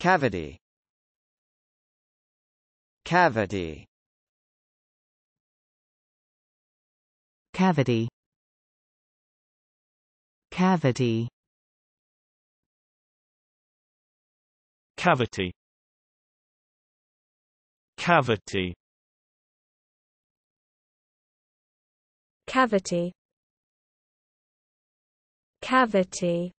Cavity Cavity Cavity Cavity Cavity Cavity Cavity Cavity